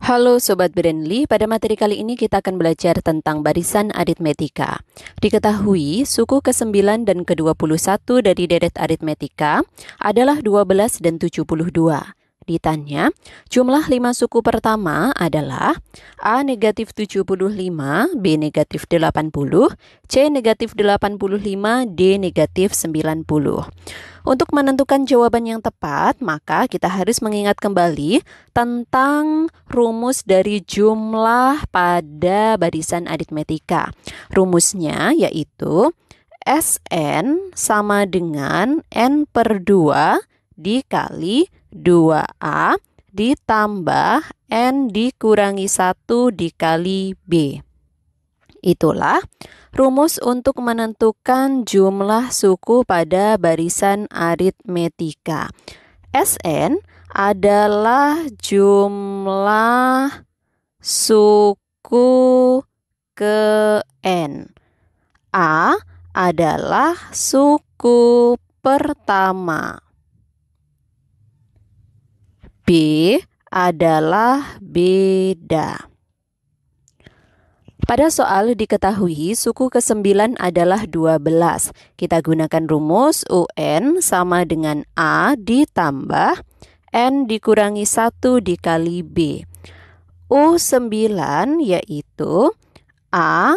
Halo Sobat Brandly, pada materi kali ini kita akan belajar tentang barisan aritmetika. Diketahui, suku ke-9 dan ke-21 dari deret aritmetika adalah 12 dan 72. Ditanya, jumlah lima suku pertama adalah A negatif 75, B negatif 80, C negatif 85, D negatif 90. Untuk menentukan jawaban yang tepat, maka kita harus mengingat kembali tentang rumus dari jumlah pada barisan aritmetika. Rumusnya yaitu SN sama dengan N per 2 dikali 2A ditambah N dikurangi 1 dikali B. Itulah rumus untuk menentukan jumlah suku pada barisan aritmetika. SN adalah jumlah suku ke N. A adalah suku pertama. B adalah beda. Pada soal diketahui suku ke-9 adalah 12. Kita gunakan rumus UN sama dengan A ditambah N dikurangi 1 dikali B. U9 yaitu A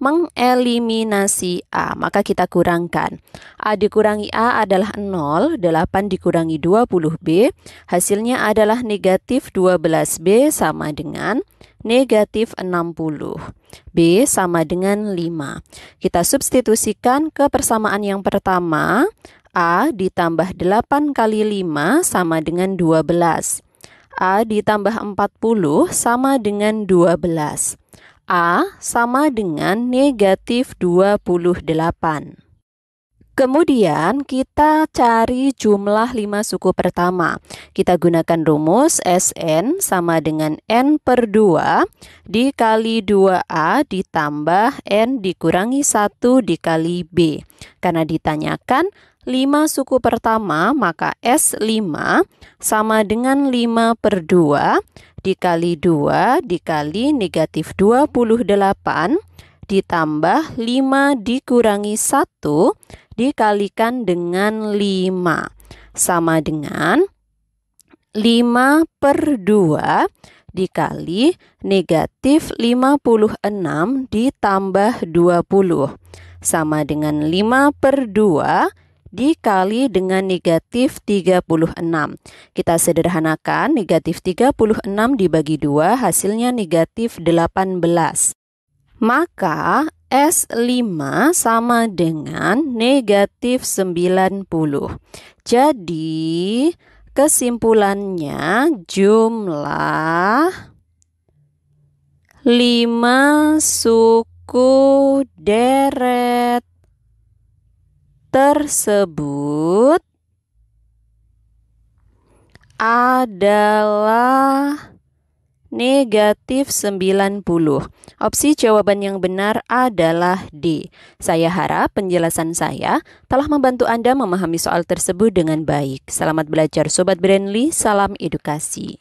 mengeliminasi A, maka kita kurangkan. A dikurangi A adalah 0, 8 dikurangi 20B, hasilnya adalah negatif 12B sama dengan negatif 60. B sama dengan 5. Kita substitusikan ke persamaan yang pertama, A ditambah 8 kali 5 sama dengan 12. A ditambah 40 sama dengan 12. A sama dengan negatif 28. Kemudian kita cari jumlah 5 suku pertama. Kita gunakan rumus Sn sama dengan N per 2 dikali 2A ditambah N dikurangi 1 dikali B. Karena ditanyakan 5 suku pertama maka S5 sama dengan 5 per 2 dikali 2 dikali negatif 28 ditambah 5 dikurangi 1 dikalikan dengan 5 sama dengan 5 per 2 dikali negatif 56 ditambah 20 sama dengan 5 per 2 dikali dikali dengan negatif 36. Kita sederhanakan negatif 36 dibagi 2 hasilnya negatif 18. Maka S5 sama dengan negatif 90. Jadi kesimpulannya jumlah 5 suku deret tersebut adalah negatif 90. Opsi jawaban yang benar adalah D. Saya harap penjelasan saya telah membantu Anda memahami soal tersebut dengan baik. Selamat belajar Sobat Brandly, salam edukasi.